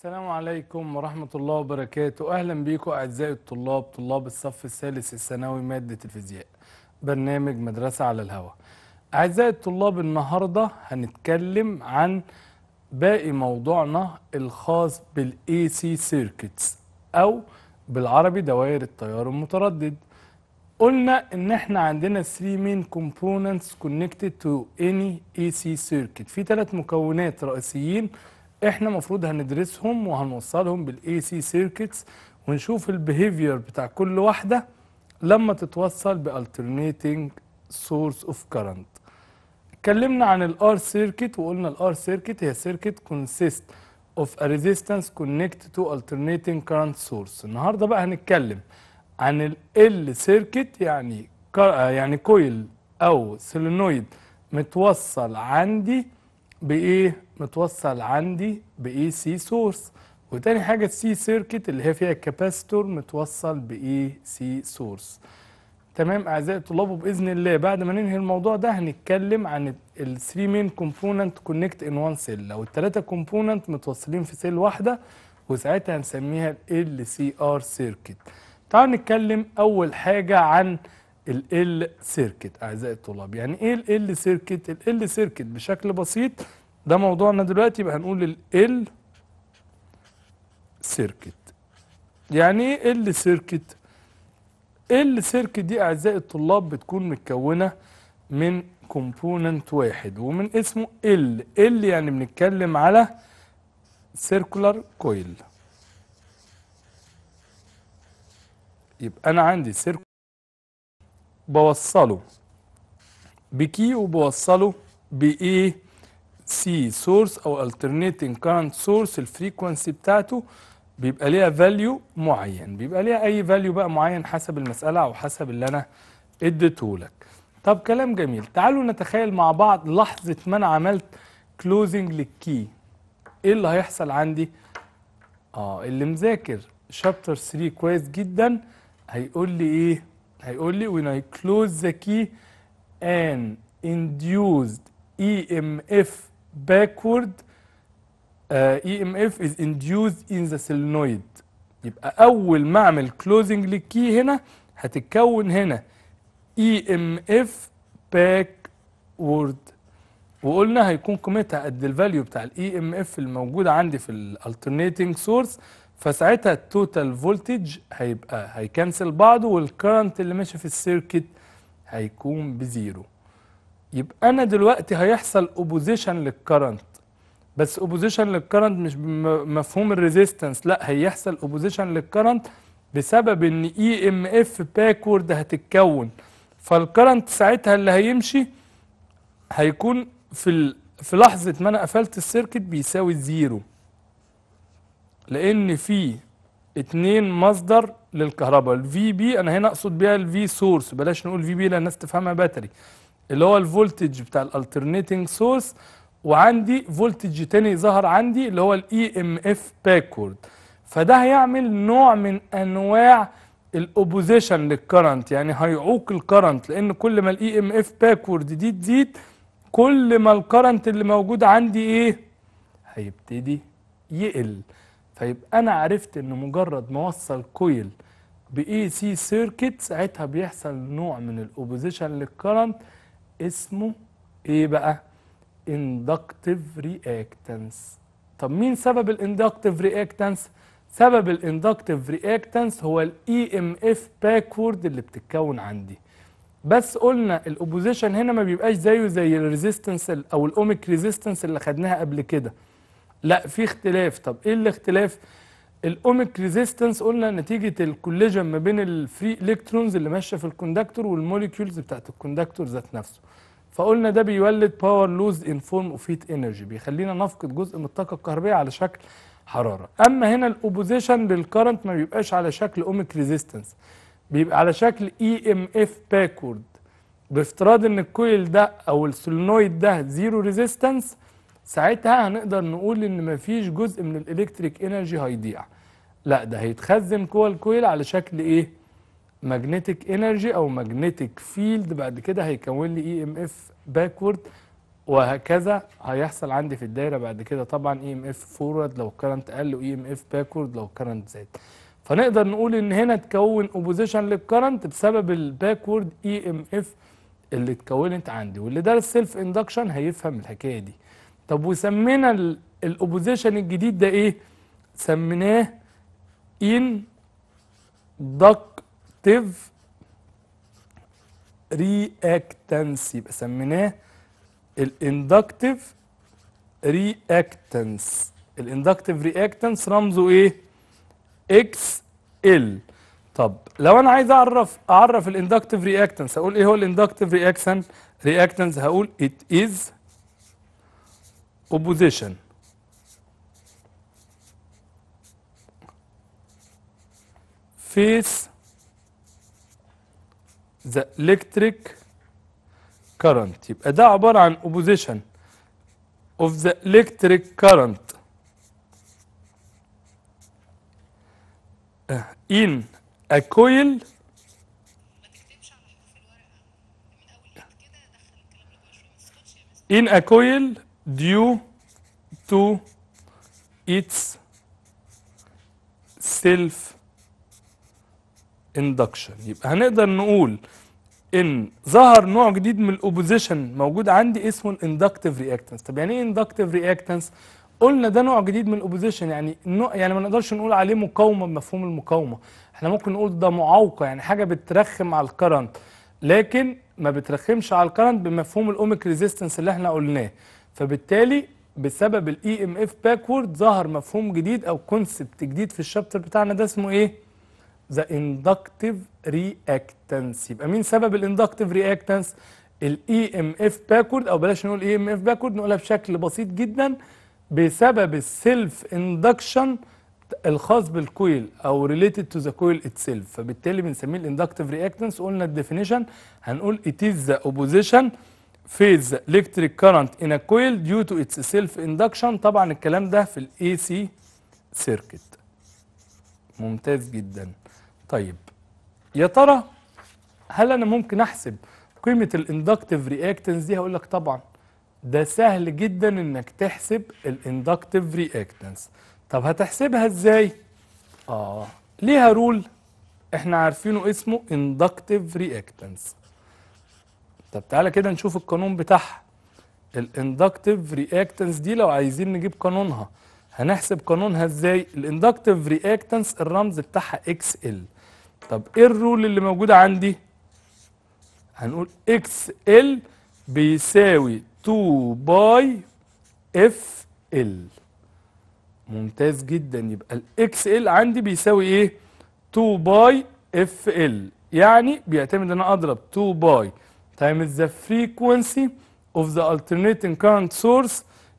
السلام عليكم ورحمة الله وبركاته أهلا بيكم أعزائي الطلاب طلاب الصف الثالث الثانوي مادة الفيزياء برنامج مدرسة على الهواء أعزائي الطلاب النهاردة هنتكلم عن باقي موضوعنا الخاص بالاي سي سيركتس أو بالعربي دوائر التيار المتردد قلنا ان احنا عندنا 3 مين كومبوننتس كونكتد تو اني AC circuit في ثلاث مكونات رئيسيين احنا المفروض هندرسهم وهنوصلهم بالاي سي سيركتس ونشوف البيهيفير بتاع كل واحده لما تتوصل بالترنيتنج سورس اوف كرنت اتكلمنا عن الار سيركت وقلنا الار سيركت هي سيركت كونسيست اوف ا ريزيستنس كونكت تو alternating current source النهارده بقى هنتكلم عن ال ال سيركت يعني يعني كويل او سيلينويد متوصل عندي بايه متوصل عندي باي سي سورس وتاني حاجه السي سيركت اللي هي فيها الكاباسيتور متوصل باي سي سورس تمام اعزائي الطلاب وباذن الله بعد ما ننهي الموضوع ده هنتكلم عن ال 3 مين كومبوننت كونكت ان وان سيل لو الثلاثه كومبوننت متوصلين في سيل واحده وساعتها هنسميها ال سي ار سيركت تعالوا نتكلم اول حاجه عن ال ال سيركت اعزائي الطلاب يعني ايه ال ال سيركت ال ال سيركت بشكل بسيط ده موضوعنا دلوقتي يبقى هنقول ال سيركت يعني ايه ال سيركت ال سيركت دي اعزائي الطلاب بتكون متكونه من كومبوننت واحد ومن اسمه ال ال يعني بنتكلم على سيركولار كويل يبقى انا عندي سيركولار بوصله بكي وبوصله بايه سي سورس او alternating current source الفريكونسي بتاعته بيبقى ليها فاليو معين بيبقى ليها اي فاليو بقى معين حسب المساله او حسب اللي انا اديته لك طب كلام جميل تعالوا نتخيل مع بعض لحظه ما انا عملت كلوزنج للكي ايه اللي هيحصل عندي اه اللي مذاكر شابتر 3 كويس جدا هيقول لي ايه هيقول لي when I close the key an induced EMF backward uh, EMF is induced in the solenoid يبقى أول ما أعمل closing للكي هنا هتتكون هنا EMF backward وقلنا هيكون قيمتها قد الفاليو بتاع الاي ام e اف الموجود عندي في الالترنيتنج سورس فساعتها التوتال فولتج هيبقى هيكنسل بعضه والكرنت اللي ماشي في السيركت هيكون بزيرو يبقى انا دلوقتي هيحصل اوبوزيشن للكرنت بس اوبوزيشن للكرنت مش بمفهوم الريزيستنس لا هيحصل اوبوزيشن للكرنت بسبب ان اي ام اف باكورد هتتكون فالكرنت ساعتها اللي هيمشي هيكون في في لحظه ما انا قفلت السيركت بيساوي زيرو لان في اتنين مصدر للكهرباء الفي بي انا هنا اقصد بيها الفي سورس بلاش نقول في بي لان الناس تفهمها باتري اللي هو الفولتج بتاع الالترنيتنج سورس وعندي فولتج تاني ظهر عندي اللي هو الاي ام اف باكورد فده هيعمل نوع من انواع الاوبوزيشن للكرنت يعني هيعوق الكرنت لان كل ما الاي ام اف باكورد دي تزيد كل ما الكرنت اللي موجود عندي ايه هيبتدي يقل طيب انا عرفت ان مجرد ما اوصل كويل باي سي سيركت ساعتها بيحصل نوع من الاوبوزيشن للكرنت اسمه ايه بقى اندكتيف رياكتنس طب مين سبب الاندكتيف رياكتنس سبب الاندكتيف رياكتنس هو الاي ام اف باكورد اللي بتتكون عندي بس قلنا الاوبوزيشن هنا ما بيبقاش زيه زي الريزيستنس او الاوميك ريزيستنس اللي خدناها قبل كده لا في اختلاف طب ايه الاختلاف الاوميك ريزيستنس قلنا نتيجه الكوليجن ما بين الفري الكترونز اللي ماشيه في الكوندكتور والموليكيولز بتاعت الكوندكتور ذات نفسه فقلنا ده بيولد باور لوز ان فورم اوف هيت انرجي بيخلينا نفقد جزء من الطاقه الكهربائيه على شكل حراره اما هنا الاوبوزيشن للكرنت ما بيبقاش على شكل اوميك ريزيستنس بيبقى على شكل اي ام اف باكورد بافتراض ان الكويل ده او السولنويد ده زيرو ريزيستنس ساعتها هنقدر نقول ان مفيش جزء من الالكتريك انرجي هيضيع لا ده هيتخزن جوه الكويل على شكل ايه ماجنتيك انرجي او ماجنتيك فيلد بعد كده هيكون لي اي ام اف باكورد وهكذا هيحصل عندي في الدايره بعد كده طبعا اي ام اف فورورد لو الكرنت قل واي ام اف باكورد لو الكرنت زاد فنقدر نقول ان هنا تكون اوبوزيشن للكرنت بسبب الباكورد اي ام اف اللي اتكونت عندي واللي دارس سيلف اندكشن هيفهم الحكايه دي طب وسمينا الاوبوزيشن الجديد ده ايه سميناه ان دكتيف رياكتنسي يبقى سميناه الاندكتيف رياكتنس الاندكتيف رياكتنس رمزه ايه اكس ال طب لو انا عايز اعرف اعرف الاندكتيف رياكتنس اقول ايه هو الاندكتيف رياكشن رياكتنس هقول ات از opposition face the electric current يبقى ده عبارة عن opposition of the electric current in a coil in a coil due to its self induction يبقى هنقدر نقول ان ظهر نوع جديد من الاوبوزيشن موجود عندي اسمه الاندكتيف رياكتنس طب يعني ايه اندكتيف رياكتنس قلنا ده نوع جديد من الاوبوزيشن يعني نوع يعني ما نقدرش نقول عليه مقاومه بمفهوم المقاومه احنا ممكن نقول ده معوقه يعني حاجه بترخم على الكرنت لكن ما بترخمش على الكرنت بمفهوم الاوميك ريزيستنس اللي احنا قلناه فبالتالي بسبب الاي ام اف باكورد ظهر مفهوم جديد او كونسبت جديد في الشابتر بتاعنا ده اسمه ايه ذا اندكتيف رياكتانس يبقى مين سبب الاندكتيف رياكتنس الاي ام اف باكورد او بلاش نقول اي ام اف باكورد نقولها بشكل بسيط جدا بسبب السيلف اندكشن الخاص بالكويل او ريليتد تو ذا كويل اتسيلف فبالتالي بنسميه الاندكتيف رياكتنس قلنا الديفينيشن هنقول it ذا اوبوزيشن فيز الكتريك كارنت ان كويل ديو تو اتس سيلف اندكشن طبعا الكلام ده في الاي سي سيركت ممتاز جدا طيب يا ترى هل انا ممكن احسب قيمه الاندكتيف رياكتنس دي هقول لك طبعا ده سهل جدا انك تحسب الاندكتيف رياكتنس طب هتحسبها ازاي اه ليها رول احنا عارفينه اسمه اندكتيف رياكتنس طب تعالى كده نشوف القانون بتاعها الاندكتيف رياكتنس دي لو عايزين نجيب قانونها هنحسب قانونها ازاي الاندكتيف رياكتنس الرمز بتاعها اكس ال طب ايه الرول اللي موجوده عندي هنقول اكس ال بيساوي 2 باي اف ال ممتاز جدا يبقى الاكس ال عندي بيساوي ايه 2 باي اف ال يعني بيعتمد ان انا اضرب 2 باي times the frequency of the alternating current source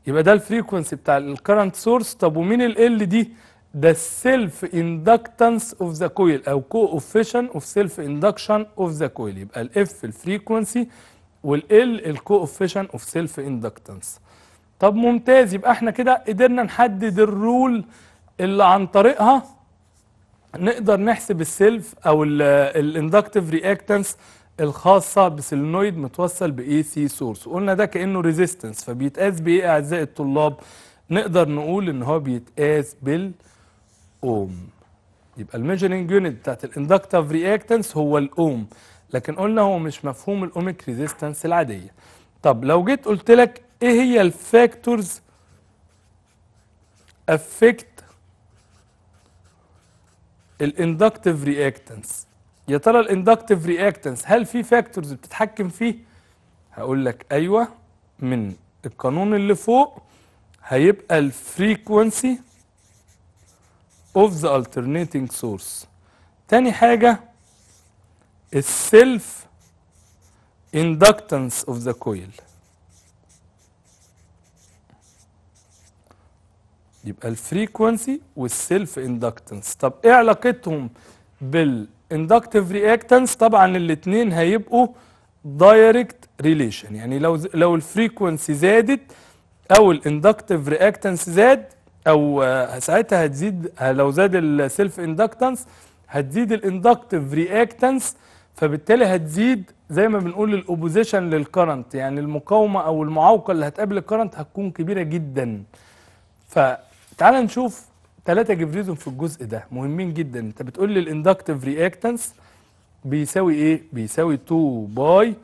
يبقى ده الفريكونسي بتاع الكرنت سورس طب ومين ال دي ده السيلف اندكتنس اوف ذا كويل او كو اوفيشن اوف سيلف اندكشن اوف ذا كويل يبقى الاف الفريكونسي والال الكو اوفيشن اوف سيلف اندكتنس طب ممتاز يبقى احنا كده قدرنا نحدد الرول اللي عن طريقها نقدر نحسب السيلف او الاندكتيف رياكتنس الخاصة بسلينويد متوصل باي سي سورس وقلنا ده كأنه ريزيستنس فبيتقاس بايه أعزائي الطلاب نقدر نقول ان هو بيتقاس بالاوم يبقى الميجرنج يونت بتاعت الاندكتف رياكتنس هو الاوم لكن قلنا هو مش مفهوم الاوميك ريزيستنس العادية طب لو جيت قلت لك ايه هي الفاكتورز افكت الاندكتف رياكتنس يا ترى الاندكتيف رياكتنس هل في فاكتورز بتتحكم فيه هقول لك ايوه من القانون اللي فوق هيبقى الفريكونسي اوف ذا alternating سورس تاني حاجه السيلف اندكتنس اوف ذا كويل. يبقى الفريكونسي والسيلف اندكتنس طب ايه علاقتهم بال اندكتيف رياكتنس طبعا الاثنين هيبقوا دايركت ريليشن يعني لو لو الفريكونسي زادت او الاندكتيف رياكتنس زاد او آه، ساعتها هتزيد آه، لو زاد السيلف اندكتنس هتزيد الاندكتيف رياكتنس فبالتالي هتزيد زي ما بنقول الاوبوزيشن للكرنت يعني المقاومه او المعوقه اللي هتقابل الكرنت هتكون كبيره جدا فتعال نشوف ثلاثه ريزون في الجزء ده مهمين جدا انت بتقول لي الاندكتيف رياكتنس بيساوي ايه بيساوي 2 باي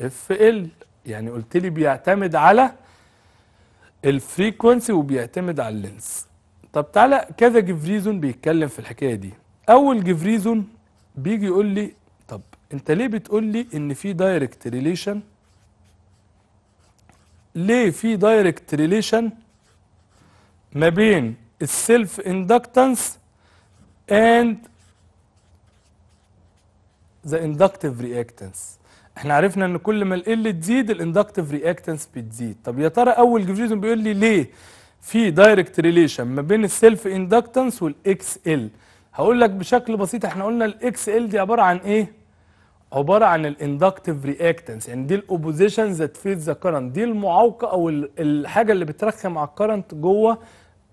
اف ال يعني قلت لي بيعتمد على الفريكونسي وبيعتمد على اللينس طب تعالى كذا جفريزون بيتكلم في الحكايه دي اول جفريزون بيجي يقول لي طب انت ليه بتقول لي ان في دايركت ريليشن ليه في دايركت ريليشن ما بين السيلف اندكتنس اند ذا اندكتيف رياكتنس احنا عرفنا ان كل ما ال تزيد الاندكتيف رياكتنس بتزيد طب يا ترى اول جوفيزم بيقول لي ليه في دايركت ريليشن ما بين السيلف اندكتنس والاكس ال هقول لك بشكل بسيط احنا قلنا الاكس ال دي عباره عن ايه عباره عن الاندكتيف رياكتنس يعني دي الاوبوزيشن ذات فيد ذا كرنت دي المعوقه او الحاجه اللي بترخم على الكرنت جوه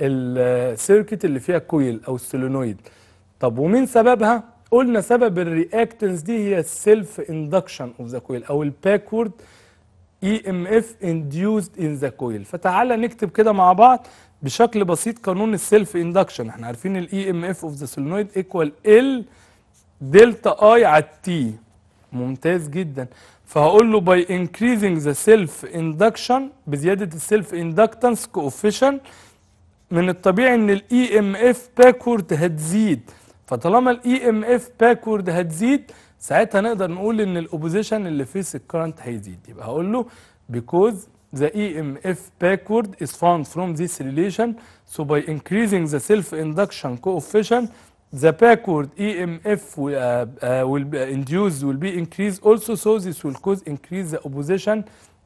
السيركت اللي فيها كويل او السولينويد طب ومين سببها قلنا سبب الرياكتنس دي هي السيلف اندكشن اوف ذا كويل او الباكورد اي ام اف انديوزد ان ذا كويل فتعالى نكتب كده مع بعض بشكل بسيط قانون السيلف اندكشن احنا عارفين الاي ام اف اوف ذا سولينويد ايكوال ال دلتا اي على تي ممتاز جدا فهقول له باي انكريزنج ذا سيلف اندكشن بزياده السيلف اندكتنس كوفيشنت من الطبيعي ان الاي ام اف باكورد هتزيد فطالما الاي ام اف باكورد هتزيد ساعتها نقدر نقول ان الاوبوزيشن اللي فيس الكرنت هيزيد يبقى هقول له بيكوز ذا اي ام اف باكورد از فاوند فروم ذيس ريليشن سو باي انكريزنج ذا سيلف اندكشن كوفيشن ذا باكورد اي ام اف ويل اندوز ويل بي انكريز اولسو سو ذيس ويل كوز انكريز ذا اوبوزيشن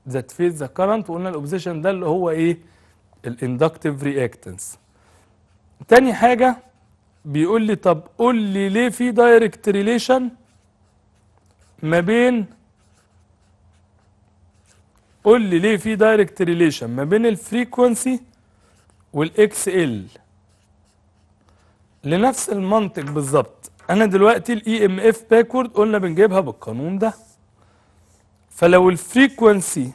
ذات فيس ذا كرنت وقلنا الاوبوزيشن ده اللي هو ايه؟ الاندكتيف رياكتنس تاني حاجة بيقول لي طب قول لي ليه في دايركت ريليشن ما بين قول لي ليه في دايركت ريليشن ما بين الفريكونسي والاكس ال لنفس المنطق بالظبط انا دلوقتي الاي ام اف باكورد قلنا بنجيبها بالقانون ده فلو الفريكونسي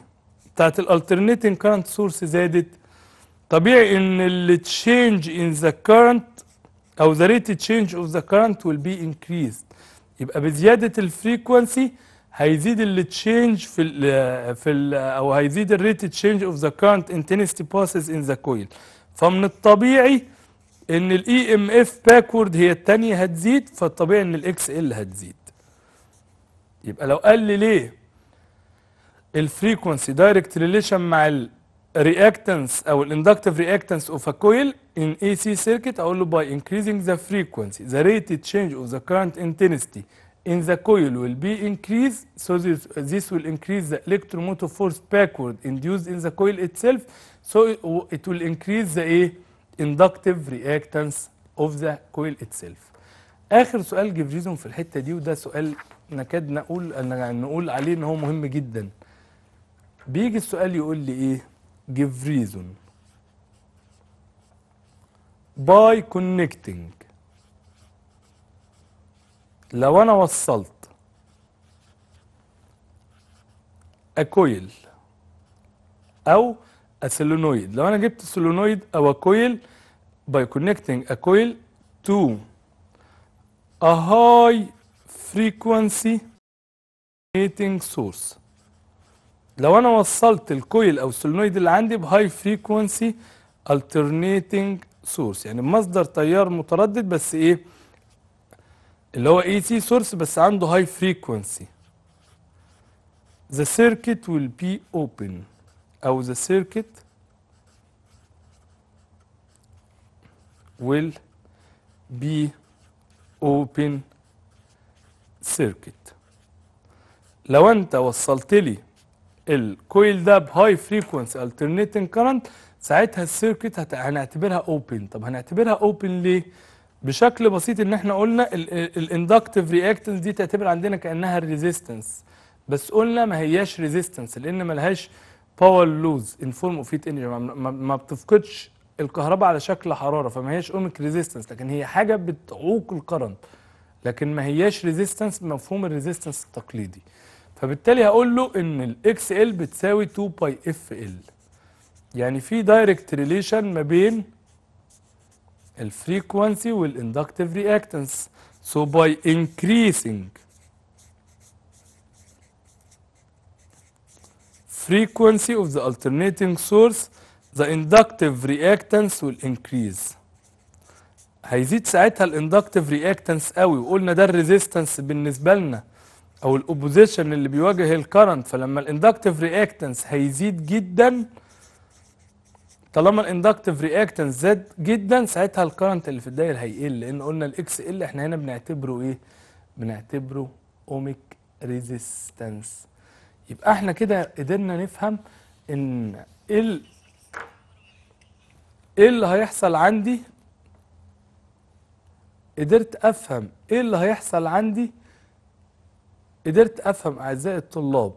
بتاعت الالترنيتنج كارنت سورس زادت طبيعي ان ال change in the current او the rate change of the current will be increased يبقى بزيادة الفريكونسي هيزيد ال change في الـ في الـ او هيزيد الريت rate change of the current intensity passes in the coil فمن الطبيعي ان الاي ام اف باكورد هي الثانيه هتزيد فالطبيعي ان الاكس ال هتزيد يبقى لو قال لي ليه الفريكونسي دايركت ريليشن مع الـ reactance او الاندكتيف reactance of a coil in AC circuit اقول له by increasing the frequency the rated change of the current intensity in the coil will be increased so this, this will increase the electromotive force backward induced in the coil itself so it will increase the ايه inductive reactance of the coil itself اخر سؤال جبريزون في الحته دي وده سؤال نكاد نقول نقول عليه ان هو مهم جدا بيجي السؤال يقول لي ايه give reason by connecting لو انا وصلت a coil او a solenoid لو انا جبت solenoid او a coil by connecting a coil to a high frequency emitting source لو انا وصلت الكويل او السولنويد اللي عندي بهاي فريكونسي alternating سورس يعني مصدر تيار متردد بس ايه اللي هو اي سي سورس بس عنده هاي فريكونسي the circuit will be open او the circuit will be open circuit لو انت وصلت لي الكويل ده بهاي فريكونسي الترنيتنج كرنت ساعتها السيركت هت... هنعتبرها اوبن طب هنعتبرها اوبن ليه بشكل بسيط ان احنا قلنا الاندكتيف رياكتنس دي تعتبر عندنا كانها الريزيستنس بس قلنا ما هياش ريزيستنس لان ما لهاش باور لوز ان فورم اوف هيت انرجي ما بتفقدش الكهرباء على شكل حراره فما هياش اوميك ريزيستنس لكن هي حاجه بتعوق الكرنت لكن ما هياش ريزيستنس بمفهوم الريزيستنس التقليدي فبالتالي هقول له ان الاكس ال بتساوي 2 باي اف ال يعني في دايركت ريليشن ما بين الفريكوانسي والاندكتيف رياكتنس سو باي increasing frequency of the alternating source the inductive reactance will increase هيزيد ساعتها الاندكتيف رياكتنس قوي وقلنا ده الريزيستنس بالنسبه لنا او الاوبوزيشن اللي بيواجه الكرنت فلما الاندكتيف رياكتنس هيزيد جدا طالما الاندكتيف رياكتنس زاد جدا ساعتها الكرنت اللي في الداير هيقل لان قلنا الاكس ال احنا هنا بنعتبره ايه بنعتبره اوميك ريزيستنس يبقى احنا كده قدرنا نفهم ان ال ايه اللي هيحصل عندي قدرت افهم ايه اللي هيحصل عندي قدرت افهم اعزائي الطلاب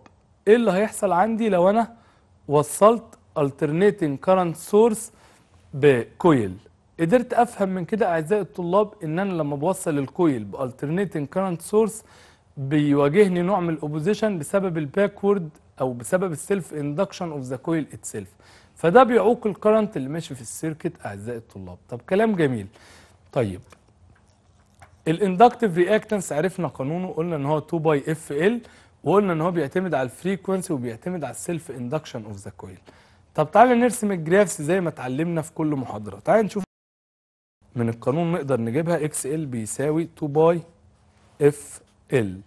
ايه اللي هيحصل عندي لو انا وصلت alternating current source بكويل قدرت افهم من كده اعزائي الطلاب ان انا لما بوصل الكويل بالترنيتنج current سورس بيواجهني نوع من الاوبوزيشن بسبب الباكورد او بسبب السيلف اندكشن اوف ذا كويل اتسيلف فده بيعوق الكرنت اللي ماشي في السيركت اعزائي الطلاب طب كلام جميل طيب الاندكتيف رياكتنس عرفنا قانونه قلنا ان هو 2 باي اف ال وقلنا ان هو بيعتمد على الفريكونسي وبيعتمد على السيلف اندكشن اوف ذا كويل طب تعالى نرسم الجرافس زي ما اتعلمنا في كل محاضره تعالى نشوف من القانون نقدر نجيبها اكس ال بيساوي 2 باي اف ال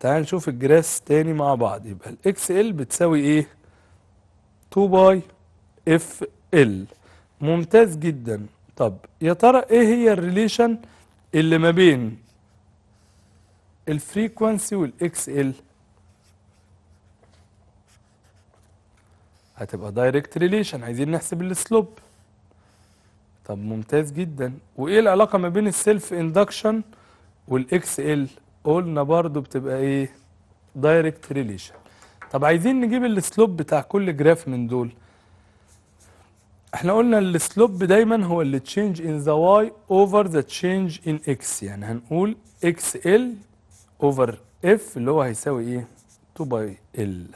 تعالى نشوف الجراس تاني مع بعض يبقى الاكس ال بتساوي ايه 2 باي اف ال ممتاز جدا طب يا ترى ايه هي الريليشن اللي ما بين الفريكوانسي والاكس ال هتبقى دايركت ريليشن عايزين نحسب السلوب طب ممتاز جدا وايه العلاقه ما بين السيلف اندكشن والاكس ال قلنا برضو بتبقى ايه دايركت ريليشن طب عايزين نجيب السلوب بتاع كل جراف من دول احنا قلنا السلوب دايما هو اللي تشينج ان ذا واي اوفر ذا تشينج ان اكس يعني هنقول اكس ال اوفر اف اللي هو هيساوي ايه 2 باي ال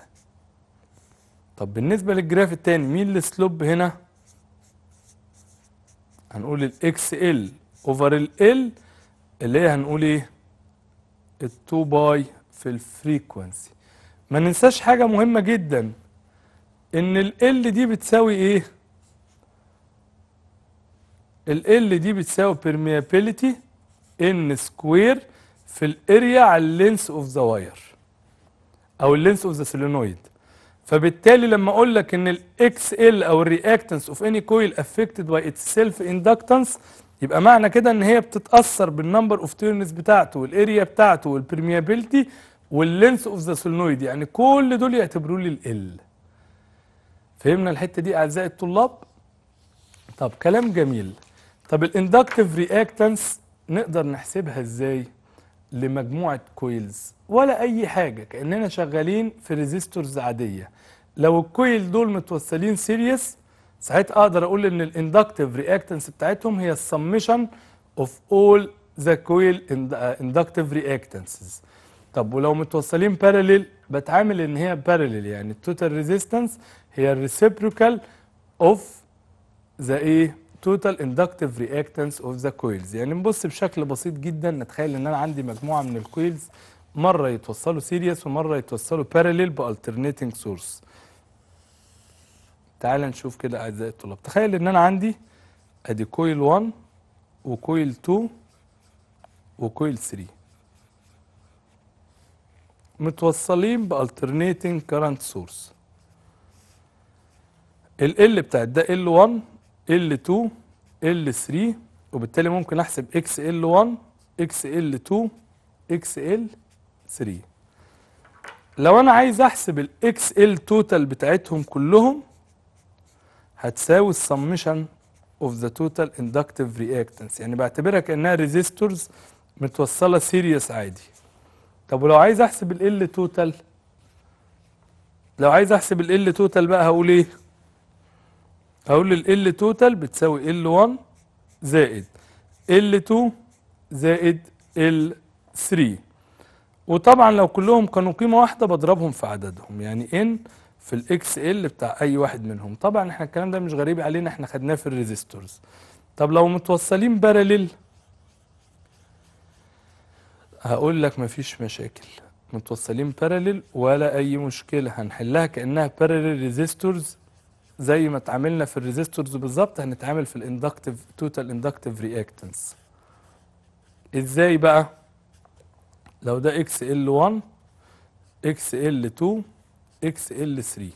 طب بالنسبه للجراف الثاني مين السلوب هنا هنقول الاكس ال اوفر ال اللي هي هنقول ايه ال 2 باي في الفريكوانسي ما ننساش حاجه مهمه جدا ان ال ال دي بتساوي ايه ال L دي بتساوي permeability N سكوير في الاريا على اللينس اوف ذا واير او اللينس اوف ذا سولينويد فبالتالي لما اقول لك ان الاكس ال او الرياكتنس اوف اني كويل افكتد باي اتس سيلف اندكتنس يبقى معنى كده ان هي بتتاثر بالنمبر اوف تيرنز بتاعته والاريا بتاعته والبرميابيلتي واللينس اوف ذا سولينويد يعني كل دول يعتبروا لي ال فهمنا الحته دي اعزائي الطلاب طب كلام جميل طب الاندكتيف رياكتنس نقدر نحسبها ازاي لمجموعه كويلز ولا اي حاجه كاننا شغالين في ريزيستورز عاديه لو الكويل دول متوصلين سيريس ساعتها اقدر اقول ان الاندكتيف رياكتنس بتاعتهم هي السمشن اوف اول ذا كويل اندكتيف رياكتنسز طب ولو متوصلين بارلل بتعامل ان هي بارلل يعني التوتال ريزيستنس هي الريسيبروكال اوف ذا ايه total inductive reactance of the coils يعني نبص بشكل بسيط جدا نتخيل ان انا عندي مجموعه من الكويلز مره يتوصلوا سيريس ومره يتوصلوا باراليل بالترنيتنج سورس تعال نشوف كده اعزائي الطلاب تخيل ان انا عندي ادي كويل 1 وكويل 2 وكويل 3 متوصلين بالترنيتنج كرنت سورس ال ال بتاعت ده ال 1 L2 L3 وبالتالي ممكن احسب XL1 XL2 XL3 لو انا عايز احسب الاكس ال توتال بتاعتهم كلهم هتساوي السمشن اوف ذا توتال اندكتيف رياكتنس يعني بعتبرها كانها ريزيستورز متوصله سيريس عادي طب ولو عايز احسب ال ال توتال لو عايز احسب ال ال توتال بقى هقول ايه هقول ال L توتال بتساوي L1 زائد L2 زائد L3 وطبعا لو كلهم كانوا قيمة واحدة بضربهم في عددهم يعني N في ال XL بتاع اي واحد منهم طبعا احنا الكلام ده مش غريب علينا احنا خدناه في الريزيستورز طب لو متوصلين باراليل هقول لك مفيش مشاكل متوصلين باراليل ولا اي مشكله هنحلها كانها باراليل ريزيستورز زي ما اتعاملنا في الريزيستورز بالظبط هنتعامل في الاندكتيف توتال اندكتيف رياكتنس ازاي بقى لو ده اكس ال 1 اكس ال 2 اكس ال 3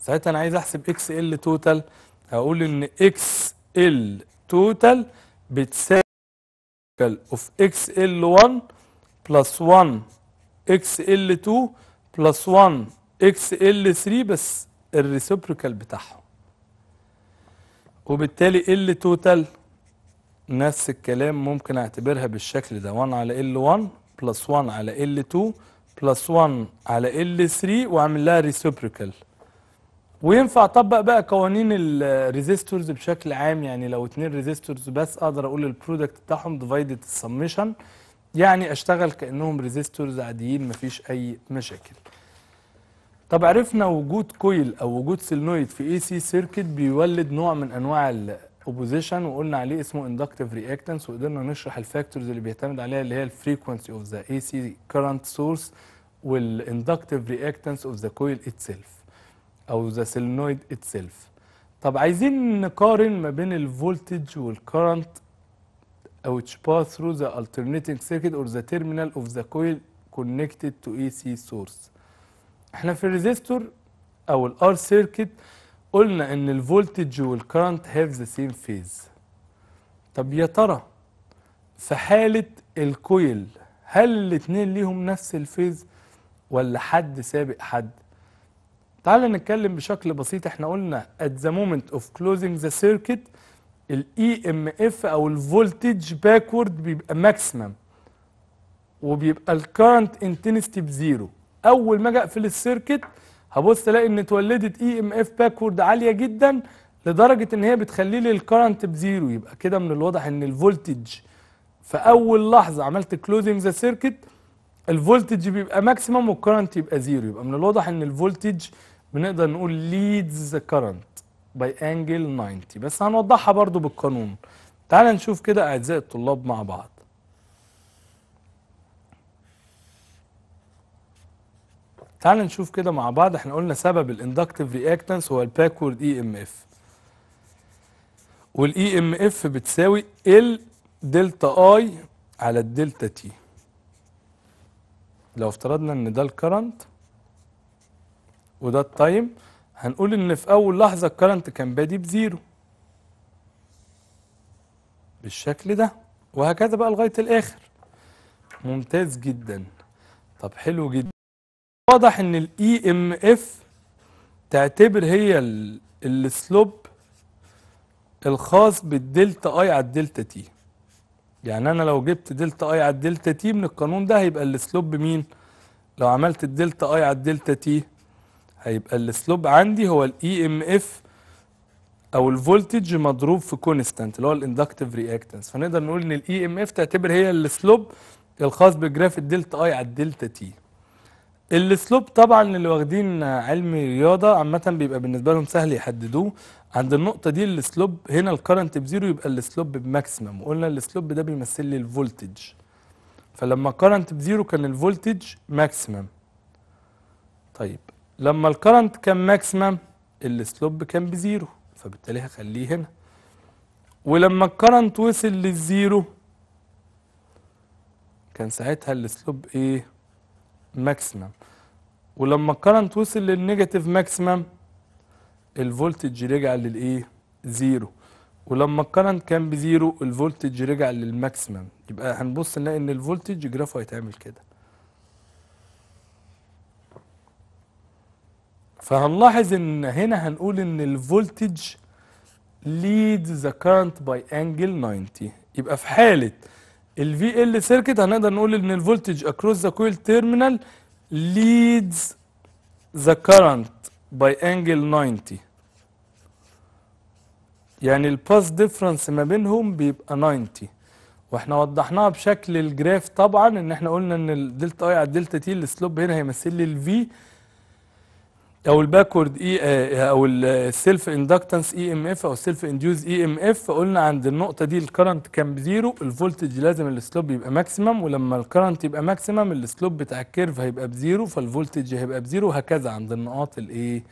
ساعتها انا عايز احسب اكس ال توتال هقول ان اكس ال توتال بتساوي اوف اكس ال 1 بلس 1 اكس ال 2 بلس 1 اكس ال 3 بس الريسبروكال بتاعهم وبالتالي ال توتال نفس الكلام ممكن اعتبرها بالشكل ده 1 على ال 1 بلس 1 على ال 2 بلس 1 على ال 3 واعمل لها ريسبروكال وينفع اطبق بقى قوانين الريزيستورز بشكل عام يعني لو اتنين ريزيستورز بس اقدر اقول البرودكت بتاعهم ديفايدد السمشن يعني اشتغل كانهم ريزيستورز عاديين مفيش اي مشاكل طب عرفنا وجود كويل او وجود سلنويد في اي سي سيركت بيولد نوع من انواع الاوبوزيشن وقلنا عليه اسمه اندكتيف رياكتنس وقدرنا نشرح الفاكتورز اللي بيعتمد عليها اللي هي الفريكونسي اوف ذا اي سي كرنت سورس والاندكتيف رياكتنس اوف ذا كويل اتسيلف او ذا سيلنويد اتسيلف طب عايزين نقارن ما بين الفولتج والكرنت او تش باث ثرو ذا the سيركت اور ذا تيرمينال اوف ذا كويل كونكتد تو اي سي سورس احنا في الريزيستور او الار سيركت قلنا ان الفولتج والكرنت هاف ذا سيم فيز طب يا ترى في حالة الكويل هل الاتنين ليهم نفس الفيز ولا حد سابق حد تعال نتكلم بشكل بسيط احنا قلنا at the moment of closing the circuit ال EMF او الفولتج باكورد بيبقى ماكسيمم وبيبقى الكرنت انتنستي بزيرو اول ما اجي اقفل السيركت هبص الاقي ان اتولدت اي ام اف باكورد عاليه جدا لدرجه ان هي بتخلي لي الكرنت بزيرو يبقى كده من الواضح ان الفولتج في اول لحظه عملت كلوزنج ذا سيركت الفولتج بيبقى ماكسيمم والكرنت يبقى زيرو يبقى من الواضح ان الفولتج بنقدر نقول ليدز ذا كرنت باي انجل 90 بس هنوضحها برضو بالقانون تعال نشوف كده اعزائي الطلاب مع بعض تعال نشوف كده مع بعض احنا قلنا سبب الاندكتيف رياكتنس هو الباكورد اي ام اف والاي ام اف بتساوي ال دلتا اي على الدلتا تي لو افترضنا ان ده الكرنت وده التايم هنقول ان في اول لحظه الكرنت كان بادي بزيرو بالشكل ده وهكذا بقى لغايه الاخر ممتاز جدا طب حلو جدا واضح ان الاي ام e اف تعتبر هي السلوب الخاص بالدلتا اي على الدلتا تي يعني انا لو جبت دلتا اي على الدلتا تي من القانون ده هيبقى السلوب مين لو عملت الدلتا اي على الدلتا تي هيبقى السلوب عندي هو الاي ام e اف او الفولتج مضروب في كونستانت اللي هو الاندكتيف رياكتنس فنقدر نقول ان الاي ام e اف تعتبر هي السلوب الخاص بجراف الدلتا اي على الدلتا تي السلوب طبعا اللي واخدين علم رياضه عامه بيبقى بالنسبه لهم سهل يحددوه عند النقطه دي السلوب هنا الكرنت بزيرو يبقى السلوب بماكسيمم وقلنا السلوب ده بيمثل لي الفولتج فلما الكرنت بزيرو كان الفولتج ماكسيمم طيب لما الكرنت كان ماكسيمم السلوب كان بزيرو فبالتالي هخليه هنا ولما الكرنت وصل للزيرو كان ساعتها السلوب ايه ماكسيمم ولما الكرنت وصل للنيجاتيف ماكسيمم الفولتج رجع للايه زيرو ولما الكرنت كان بزيرو الفولتج رجع للماكسيمم يبقى هنبص نلاقي ان الفولتج جرافه هيتعمل كده فهنلاحظ ان هنا هنقول ان الفولتج ليد ذا كرنت باي انجل 90 يبقى في حاله الفي ال سيركت هنقدر نقول ان الفولتج اكروس ذا كويل تيرمينال ليدز ذا كارنت باي انجل 90 يعني الباس ديفرنس ما بينهم بيبقى 90 واحنا وضحناها بشكل الجراف طبعا ان احنا قلنا ان الدلتا اي على الدلتا تي السلوب هنا هيمثل لي الفي او الباكورد اي e او السيلف اندكتنس اي ام اف او السيلف انديوز اي ام اف قلنا عند النقطه دي الكرنت كان بزيرو الفولتج لازم السلوب يبقى ماكسيمم ولما الكرنت يبقى ماكسيمم السلوب بتاع الكيرف هيبقى بزيرو فالفولتج هيبقى بزيرو وهكذا عند النقاط الايه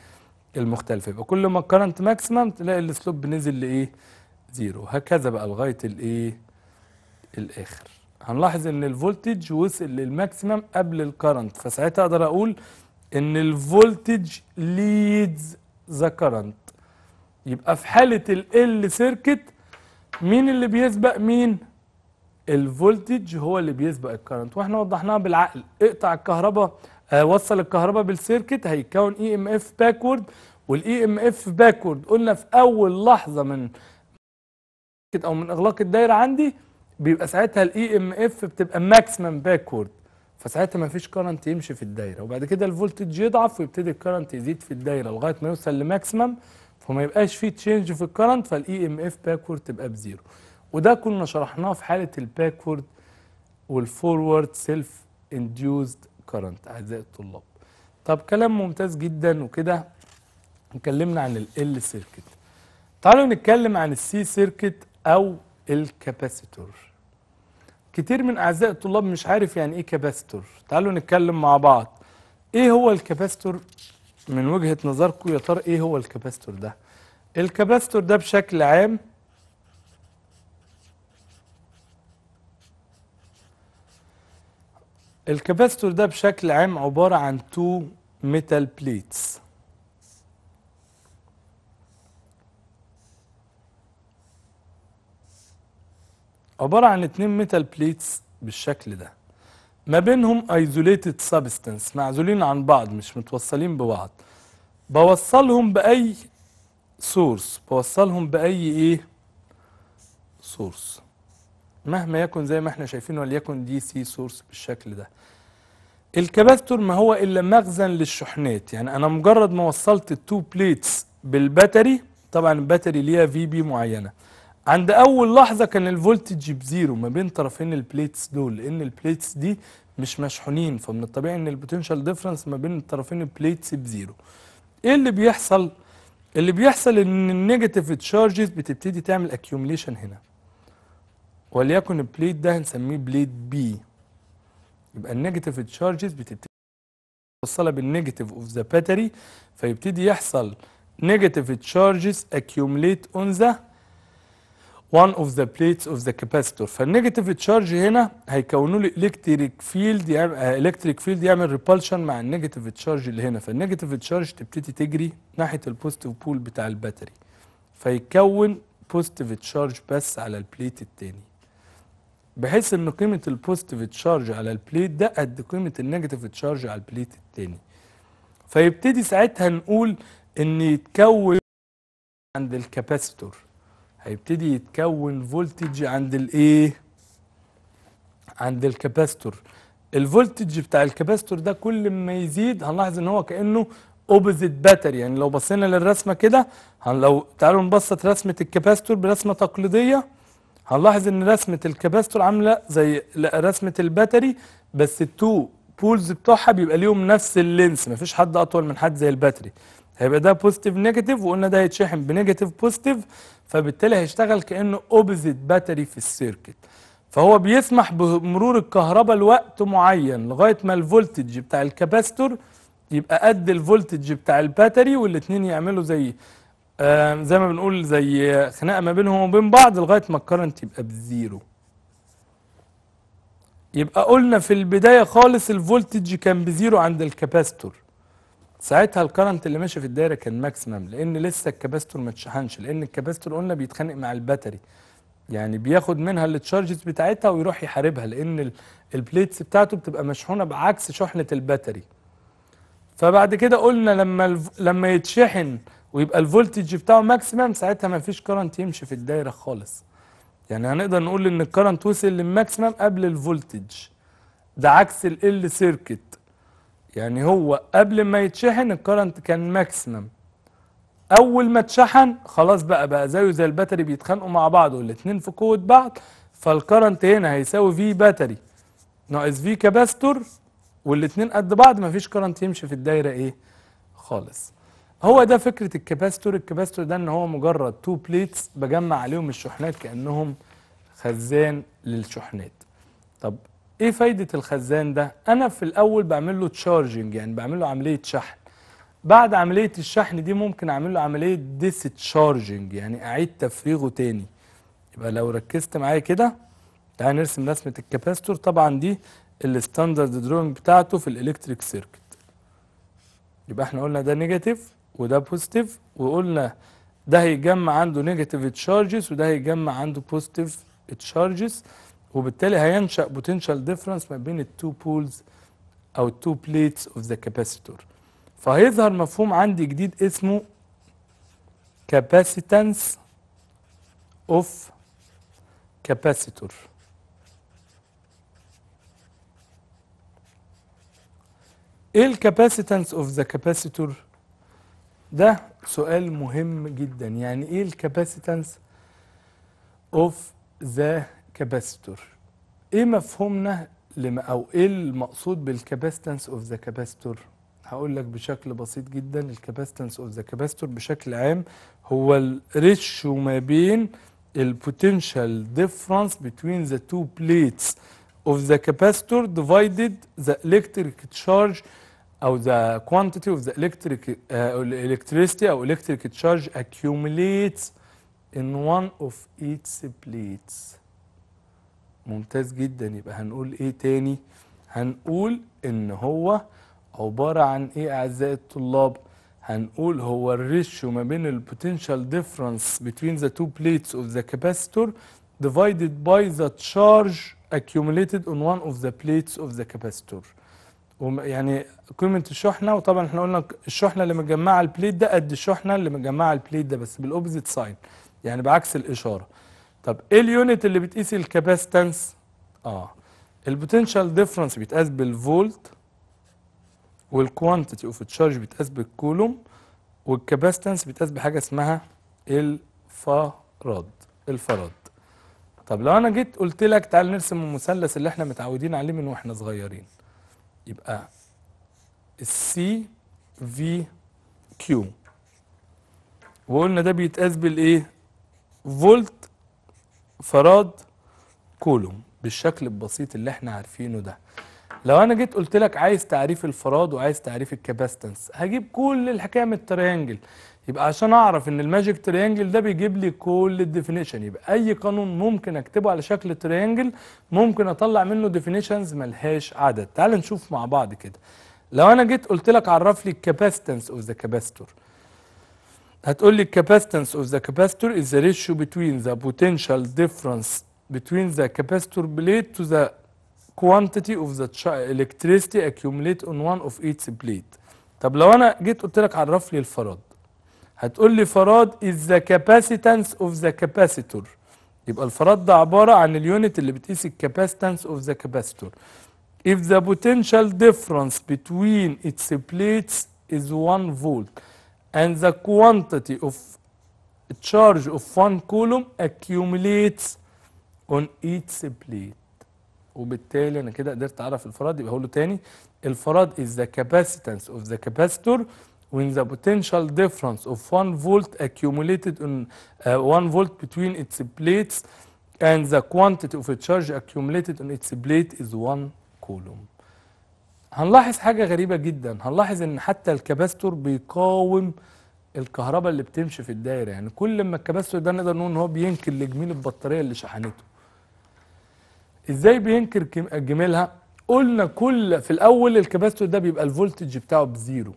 المختلفه يبقى كل ما الكرنت ماكسيمم تلاقي السلوب نزل لايه زيرو هكذا بقى لغايه الايه الاخر هنلاحظ ان الفولتج وصل للماكسيمم قبل الكرنت فساعتها اقدر اقول ان الفولتج ليدز ذا كرنت يبقى في حالة ال ال سيركت مين اللي بيسبق مين الفولتج هو اللي بيسبق الكرنت واحنا وضحناها بالعقل اقطع الكهرباء آه وصل الكهرباء بالسيركت هيكون اي ام اف باكورد والاي ام اف باكورد قلنا في اول لحظه من او من اغلاق الدايره عندي بيبقى ساعتها الاي ام e اف بتبقى ماكسيمم باكورد فساعتها مفيش كرنت يمشي في الدايره وبعد كده الفولتج يضعف ويبتدي الكرنت يزيد في الدايره لغايه ما يوصل لماكسيمم فما يبقاش فيه تشينج في الكرنت فالاي ام اف باكورد تبقى بزيرو وده كنا شرحناه في حاله الباكورد والفورورد سيلف انديوزد كرنت اعزائي الطلاب طب كلام ممتاز جدا وكده اتكلمنا عن ال سيركت تعالوا نتكلم عن السي سيركت او الكاباسيتور كتير من اعزائي الطلاب مش عارف يعني ايه كاباستور تعالوا نتكلم مع بعض ايه هو الكاباستور من وجهه نظركم يا ترى ايه هو الكاباستور ده الكاباستور ده بشكل عام الكاباستور ده بشكل عام عباره عن تو ميتال بليتس عبارة عن اتنين ميتال بليتس بالشكل ده ما بينهم ايزوليتد سبستنس معزولين عن بعض مش متوصلين ببعض بوصلهم بأي سورس بوصلهم بأي ايه سورس مهما يكن زي ما احنا شايفين وليكن دي سي سورس بالشكل ده الكباستور ما هو الا مخزن للشحنات يعني انا مجرد ما وصلت التو بليتس بالباتري طبعا الباتري ليها في بي معينه عند اول لحظه كان الفولتج بزيرو ما بين طرفين البليتس دول لان البليتس دي مش مشحونين فمن الطبيعي ان البوتنشال ديفرنس ما بين الطرفين البليتس بزيرو ايه اللي بيحصل اللي بيحصل ان النيجاتيف تشارجز بتبتدي تعمل اكيوميليشن هنا وليكن البليت ده هنسميه بليت بي يبقى النيجاتيف تشارجز بتبتدي توصلها بالنيجاتيف اوف ذا باتري فيبتدي يحصل نيجاتيف تشارجز اكيوميليت اون ذا one of the plates of the capacitor فالنيجاتيف تشارج هنا هيكونوا لي الكتريك فيلد الكتريك فيلد يعمل ريبالشن مع النيجاتيف تشارج اللي هنا فالنيجاتيف تشارج تبتدي تجري ناحيه البوزيتيف بول بتاع الباتري فيكون بوزيتيف تشارج بس على البليت الثاني بحيث ان قيمه البوزيتيف تشارج على البليت ده قد قيمه النيجاتيف تشارج على البليت الثاني فيبتدي ساعتها نقول ان يتكون عند الكاباسيتور هيبتدي يتكون فولتج عند الايه عند الكاباستور الفولتج بتاع الكاباستور ده كل ما يزيد هنلاحظ ان هو كانه اوبوزيت باتري يعني لو بصينا للرسمه كده لو تعالوا نبسط رسمه الكاباستور برسمه تقليديه هنلاحظ ان رسمه الكاباستور عامله زي رسمه الباتري بس التو بولز بتوعها بيبقى ليهم نفس اللينس مفيش حد اطول من حد زي الباتري هيبقى ده بوزيتيف نيجاتيف وقلنا ده هيتشحن بنيجاتيف بوزيتيف فبالتالي هيشتغل كانه اوبزيت باتري في السيركت فهو بيسمح بمرور الكهرباء لوقت معين لغايه ما الفولتج بتاع الكباستور يبقى قد الفولتج بتاع الباتري والاثنين يعملوا زي آه زي ما بنقول زي خناقه ما بينهم وبين بعض لغايه ما الكرنت يبقى بزيرو يبقى قلنا في البدايه خالص الفولتج كان بزيرو عند الكباستور ساعتها الكرنت اللي ماشي في الدايره كان ماكسيمم لان لسه الكباستور ما اتشحنش لان الكباستور قلنا بيتخانق مع الباتري يعني بياخد منها التشارجز بتاعتها ويروح يحاربها لان البليتس بتاعته بتبقى مشحونه بعكس شحنه الباتري فبعد كده قلنا لما لما يتشحن ويبقى الفولتج بتاعه ماكسيمم ساعتها ما فيش كرنت يمشي في الدايره خالص يعني هنقدر نقول ان الكرنت وصل للماكسيمم قبل الفولتج ده عكس ال ال سيركت يعني هو قبل ما يتشحن الكرنت كان ماكسيمم اول ما اتشحن خلاص بقى بقى زيه زي الباتري بيتخانقوا مع بعض والاتنين في قوه بعض فالكرنت هنا هيساوي في باتري ناقص في كاباستور والاتنين قد بعض مفيش كرنت يمشي في الدايره ايه خالص هو ده فكره الكاباستور الكاباستور ده ان هو مجرد تو بليتس بجمع عليهم الشحنات كانهم خزان للشحنات طب ايه فايدة الخزان ده انا في الاول بعمل له تشارجنج يعني بعمل له عملية شحن بعد عملية الشحن دي ممكن اعمل له عملية ديس تشارجنج يعني اعيد تفريغه تاني يبقى لو ركزت معايا كده تعال نرسم رسمة الكاباستور طبعا دي الستاندرد دروينج بتاعته في الالكتريك سيركت يبقى احنا قلنا ده نيجاتيف وده بوزيتيف وقلنا ده هيجمع عنده نيجاتيف تشارجز وده هيجمع عنده بوزيتيف تشارجز وبالتالي هينشا بوتنشال ديفرنس ما بين التو بولز او التو بليتس اوف ذا كاباسيتور فهيظهر مفهوم عندي جديد اسمه كاباسيتانس اوف كاباسيتور ايه الكاباسيتانس اوف ذا كاباسيتور ده سؤال مهم جدا يعني ايه الكاباسيتانس اوف ذا كاباستور ايه مفهومنا لما او ايه المقصود بالكاباستنس اوف ذا كاباستور هقول لك بشكل بسيط جدا الكاباستنس اوف ذا كاباستور بشكل عام هو الريشيو ما بين البوتنشال ديفرنس بين ذا تو بليتس اوف ذا كاباستور ديفايدد ذا الكتريك تشارج او ذا كوانتيتي اوف ذا الكتريك uh, electricity او الكتريك تشارج اكيوميليتس in one of each plates ممتاز جدا يبقى هنقول ايه تاني هنقول ان هو عبارة عن ايه اعزائي الطلاب هنقول هو الريشيو ما بين البوتنشال ديفرنس between ذا تو بليتس اوف ذا كاباسيتور ديفايدد باي ذا تشارج اكيوميليتد اون وان اوف ذا بليتس اوف ذا كاباسيتور يعني قيمة الشحنة وطبعا احنا قلنا الشحنة اللي مجمعه البليت ده قد الشحنة اللي مجمعه البليت ده بس بالاوبزيت ساين يعني بعكس الإشارة طب ايه اليونت اللي بتقيس الكاباستنس اه البوتنشال ديفرنس بيتقاس بالفولت والكوانتيتي اوف تشارج بيتقاس بالكولوم والكاباستنس بيتقاس بحاجه اسمها الفراد الفراد طب لو انا جيت قلت لك تعال نرسم المثلث اللي احنا متعودين عليه من واحنا صغيرين يبقى السي في كيو وقلنا ده بيتقاس بالايه فولت فراد كولوم بالشكل البسيط اللي احنا عارفينه ده لو انا جيت قلت لك عايز تعريف الفراد وعايز تعريف الكاباستنس هجيب كل الحكايه من التريانجل يبقى عشان اعرف ان الماجيك تريانجل ده بيجيب لي كل الديفينيشن يبقى اي قانون ممكن اكتبه على شكل تريانجل ممكن اطلع منه ديفينيشنز ملهاش عدد تعال نشوف مع بعض كده لو انا جيت قلت لك عرف لي الكاباستنس اوف ذا كاباستور هتقول لي capacitance of the capacitor is the ratio between the potential difference between the capacitor plate to the quantity of the electricity accumulate on one of each plate طب لو انا جيت قلت لك عرف لي الفراد هتقول لي فراد is the capacitance of the capacitor يبقى الفراد ده عبارة عن اليونت اللي بتقيس الكاباسيتانس اوف ذا كاباسيتور if the potential difference between its plates is 1 volt and the quantity of charge of one coulomb accumulates on each plate وبالتالي انا كده قدرت اعرف الفراغ يبقى هقول تاني is the capacitance of the capacitor when the potential difference of 1 volt accumulated on uh, 1 volt between its plates and the quantity of a charge accumulated on its plate is 1 coulomb هنلاحظ حاجة غريبة جدا هنلاحظ ان حتى الكباستور بيقاوم الكهرباء اللي بتمشي في الدايرة يعني كل ما الكباستور ده نقدر نقول ان هو بينكر لجميل البطارية اللي شحنته ازاي بينكر جميلها قلنا كل في الاول الكباستور ده بيبقى الفولتج بتاعه بزيرو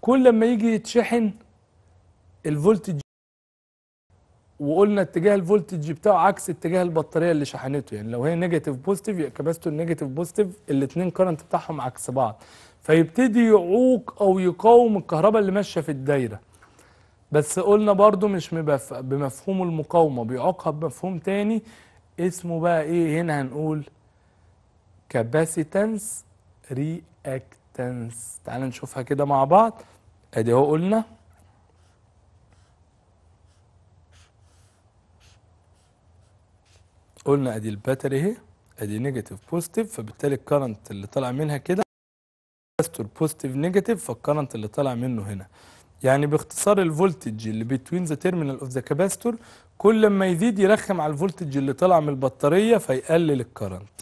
كل لما يجي يتشحن الفولتج وقلنا اتجاه الفولتج بتاعه عكس اتجاه البطاريه اللي شحنته يعني لو هي نيجاتيف بوزيتيف يبقى كباسيتو نيجاتيف بوزيتيف الاثنين كرنت بتاعهم عكس بعض فيبتدي يعوق او يقاوم الكهرباء اللي ماشيه في الدايره بس قلنا برضو مش بمفهوم المقاومه بيعوقها بمفهوم تاني اسمه بقى ايه هنا هنقول كاباسيتنس رياكتنس تعال نشوفها كده مع بعض ادي اهو قلنا قلنا ادي الباتري اهي ادي نيجاتيف بوزيتيف فبالتالي الكرنت اللي طالع منها كده كباستور بوزيتيف نيجاتيف فالكرنت اللي طالع منه هنا يعني باختصار الفولتج اللي بتوين ذا تيرمينال اوف ذا كاباستور كل ما يزيد يرخم على الفولتج اللي طالع من البطاريه فيقلل الكرنت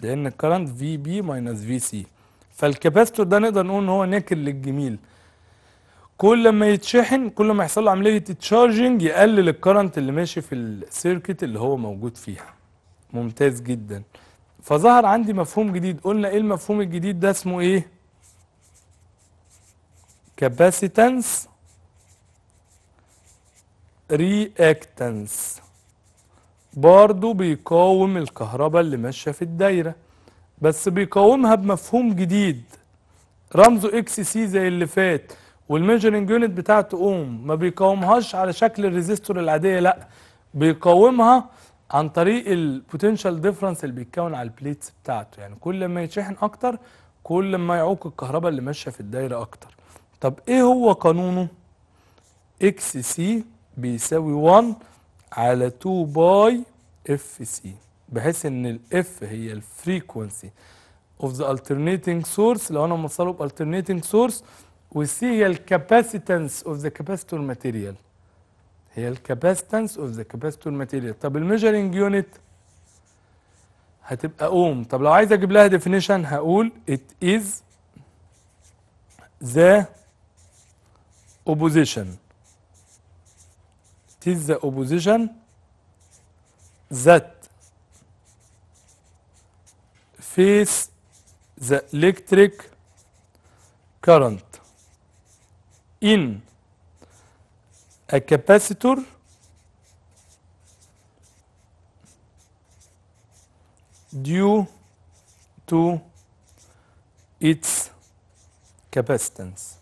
لان الكرنت في بي ماينس في سي فالكاباستور ده نقدر نقول ان هو ناكل للجميل كل لما يتشحن كل ما يحصل له عمليه تشارجنج يقلل الكرنت اللي ماشي في السيركت اللي هو موجود فيها ممتاز جدا فظهر عندي مفهوم جديد قلنا ايه المفهوم الجديد ده اسمه ايه كاباسيتنس رياكتنس برضه بيقاوم الكهرباء اللي ماشيه في الدايره بس بيقاومها بمفهوم جديد رمزه اكس سي زي اللي فات والميجرنج يونت بتاعه اوم ما بيقاومهاش على شكل الريزيستور العاديه لا بيقاومها عن طريق البوتنشال ديفرنس اللي بيتكون على البليتس بتاعته يعني كل ما يتشحن اكتر كل ما يعوق الكهرباء اللي ماشيه في الدايره اكتر طب ايه هو قانونه اكس سي بيساوي 1 على 2 باي اف سي بحيث ان الاف هي الفريكونسي اوف ذا alternating سورس لو انا موصله بالترنيتنج سورس والسي هي الكاباسيتنس اوف ذا كاباسيتور ماتيريال هي الكاباسيتنس اوف ذا كاباسيتور ماتيريال طب الميجرنج يونت هتبقى اوم طب لو عايز اجيب لها ديفينيشن هقول it is the opposition it is the opposition that face the electric current in a capacitor due to its capacitance.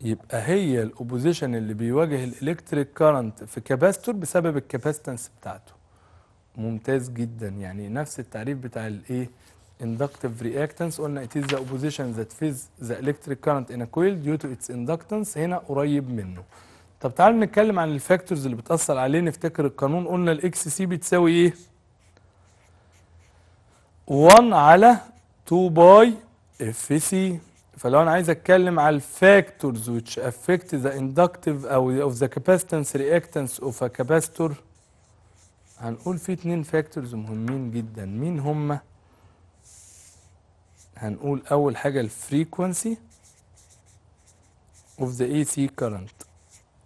يبقى هي الاوبوزيشن اللي بيواجه الالكتريك كارنت في كاباستور بسبب الكاباستنس بتاعته ممتاز جدا يعني نفس التعريف بتاع الايه inductive reactance قلنا it is the opposition that فيز the electric current in a coil due to its inductance هنا قريب منه طب تعال نتكلم عن الفاكتورز اللي بتأثر عليه نفتكر القانون قلنا الاكس سي بتساوي ايه 1 على 2 باي اف سي فلو انا عايز اتكلم على الفاكتورز which affect the inductive او of the capacitance reactance of a capacitor هنقول في اتنين فاكتورز مهمين جدا مين هما هنقول أول حاجة الفريكونسي اوف ذا اي سي كارنت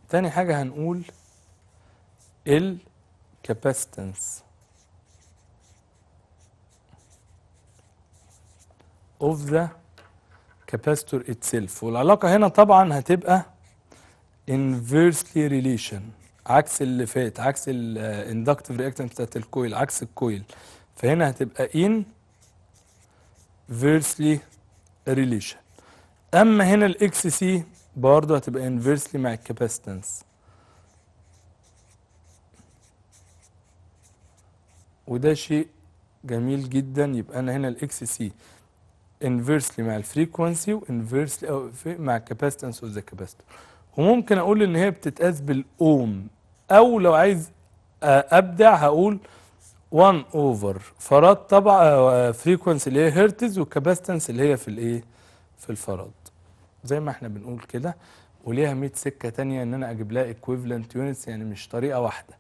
تاني حاجة هنقول الكاباسيتنس اوف ذا كاباستور اتسيلف والعلاقة هنا طبعا هتبقى inversely relation عكس اللي فات عكس الاندكتيف رياكتنس بتاعت الكويل عكس الكويل فهنا هتبقى in inversely relation اما هنا الاكس سي برضه هتبقى inversely مع الكاباستنس وده شيء جميل جدا يبقى انا هنا الاكس سي inversely مع الفريكونسي وانفيرسلي او مع الكاباستنس اوف ذا كاباستر وممكن اقول ان هي بتتقاس بالاوم او لو عايز ابدع هقول 1 اوفر فراد طبعا فريكونسي آه، اللي هي هرتز وكاباستنس اللي هي في الايه في الفراد زي ما احنا بنقول كده وليها 100 سكه ثانيه ان انا اجيب لها ايكويفالنت يونتس يعني مش طريقه واحده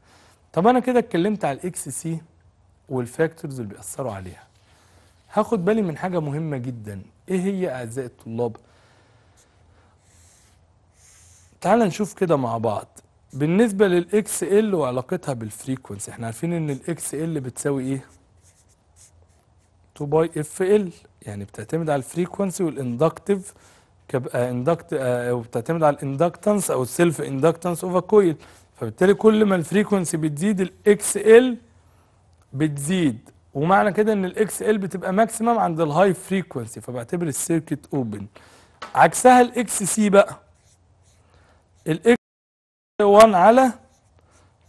طب انا كده اتكلمت على الاكس سي والفاكتورز اللي بيأثروا عليها هاخد بالي من حاجه مهمه جدا ايه هي اعزائي الطلاب تعال نشوف كده مع بعض بالنسبة للاكس ال وعلاقتها بالفريكونسي احنا عارفين ان الاكس ال بتساوي ايه 2 باي اف ال يعني بتعتمد على الفريكونسي والاندكتيف كبقى اندكت وبتعتمد على الاندكتنس او السيلف اندكتنس اوف كويل فبالتالي كل ما الفريكونسي بتزيد الاكس ال بتزيد ومعنى كده ان الاكس ال بتبقى ماكسيمم عند الهاي فريكونسي فبعتبر السيركت اوبن عكسها الاكس سي بقى الاكس 1 على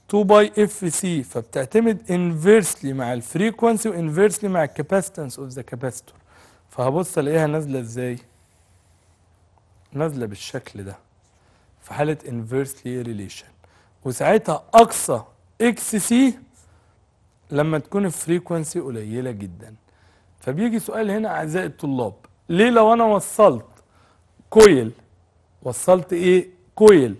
2 باي اف سي فبتعتمد انفيرسلي مع الفريكونسي وانفيرسلي مع الكاباستنس اوف ذا كاباستور فهبص الاقيها نازله ازاي نازله بالشكل ده في حاله انفيرسلي ريليشن وساعتها اقصى اكس سي لما تكون الفريكونسي قليله جدا فبيجي سؤال هنا اعزائي الطلاب ليه لو انا وصلت كويل وصلت ايه كويل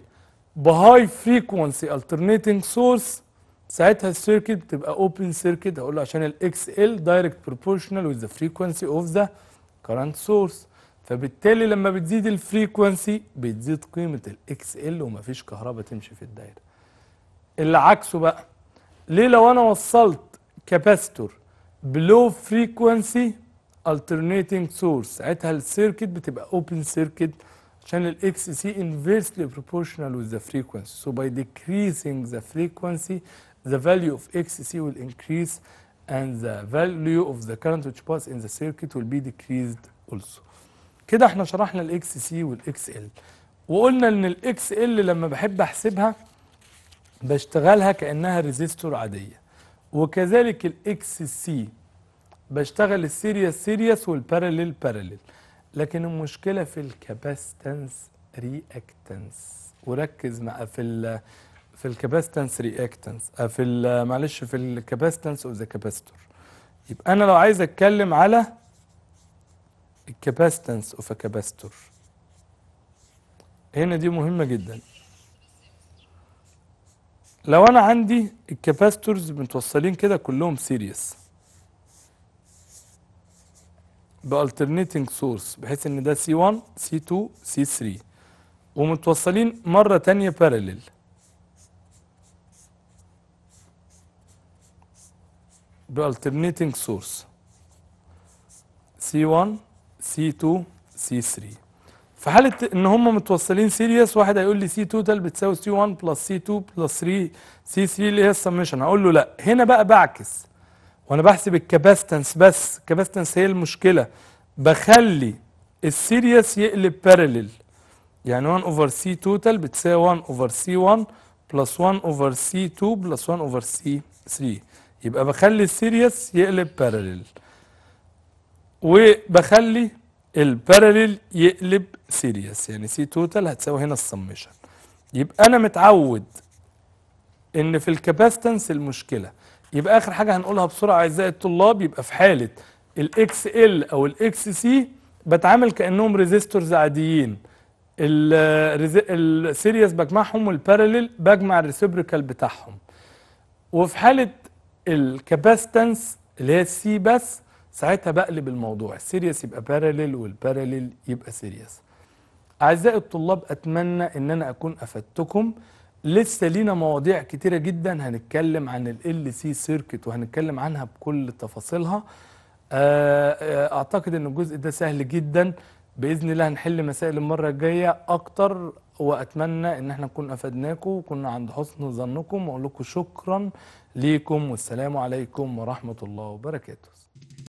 بهاي فريكونسي alternating سورس ساعتها السيركت بتبقى اوبن سيركت هقول عشان الاكس ال دايركت بروبورشنال وذ فريكونسي اوف ذا كرنت سورس فبالتالي لما بتزيد الفريكونسي بتزيد قيمه الاكس ال ومفيش كهرباء تمشي في الدايره اللي عكسه بقى ليه لو انا وصلت كاباستور بلو فريكونسي alternating سورس ساعتها السيركت بتبقى اوبن سيركت channel X is inversely proportional with the frequency. So by decreasing the frequency, the value of XC will increase and the value of the current which passes in the circuit will be decreased also. كده احنا شرحنا c وال x l وقلنا ان x l لما بحب احسبها بشتغلها كانها ريزيستور عاديه وكذلك x c بشتغل السيريس سيريس والباراليل باراليل لكن المشكلة في الكاباستنس رياكتنس وركز مع في ال في الكاباستنس رياكتنس آه، في ال معلش في الكاباستنس اوف ذا كاباستور يبقى انا لو عايز اتكلم على الكاباستنس اوف كاباستور هنا دي مهمة جدا لو انا عندي الكاباستورز متوصلين كده كلهم سيريس بالترنيتنج سورس بحيث ان ده سي 1 سي 2 سي 3 ومتوصلين مرة ثانيه بارلل بالترنيتنج سورس سي 1 سي 2 سي 3 في حالة ان هم متوصلين سيريس واحد هيقول لي سي توتال بتساوي سي 1 بلس سي 2 بلس 3 سي 3 اللي هي السمشن هقول له لا هنا بقى بعكس وانا بحسب الكاباستنس بس الكاباستنس هي المشكله بخلي السيريس يقلب بارلل يعني 1 اوفر سي توتال بتساوي 1 اوفر سي 1 بلس 1 اوفر سي 2 بلس 1 اوفر سي 3 يبقى بخلي السيريس يقلب بارلل وبخلي البارلل يقلب سيريس يعني سي توتال هتساوي هنا السمشن يبقى انا متعود ان في الكاباستنس المشكله يبقى اخر حاجه هنقولها بسرعه اعزائي الطلاب يبقى في حاله الاكس ال او الاكس سي بتعامل كانهم ريزيستورز عاديين السيريس بجمعهم والباراليل بجمع الريسبريكال بتاعهم وفي حاله الكاباستنس اللي هي السي بس ساعتها بقلب الموضوع السيريس يبقى باراليل والباراليل يبقى سيريس اعزائي الطلاب اتمنى ان انا اكون افدتكم لسه لينا مواضيع كتيرة جدا هنتكلم عن ال سي سيركت وهنتكلم عنها بكل تفاصيلها آه، آه، اعتقد ان الجزء ده سهل جدا باذن الله هنحل مسائل المره الجايه اكتر واتمنى ان احنا نكون افدناكم وكنا عند حسن ظنكم واقول لكم شكرا ليكم والسلام عليكم ورحمه الله وبركاته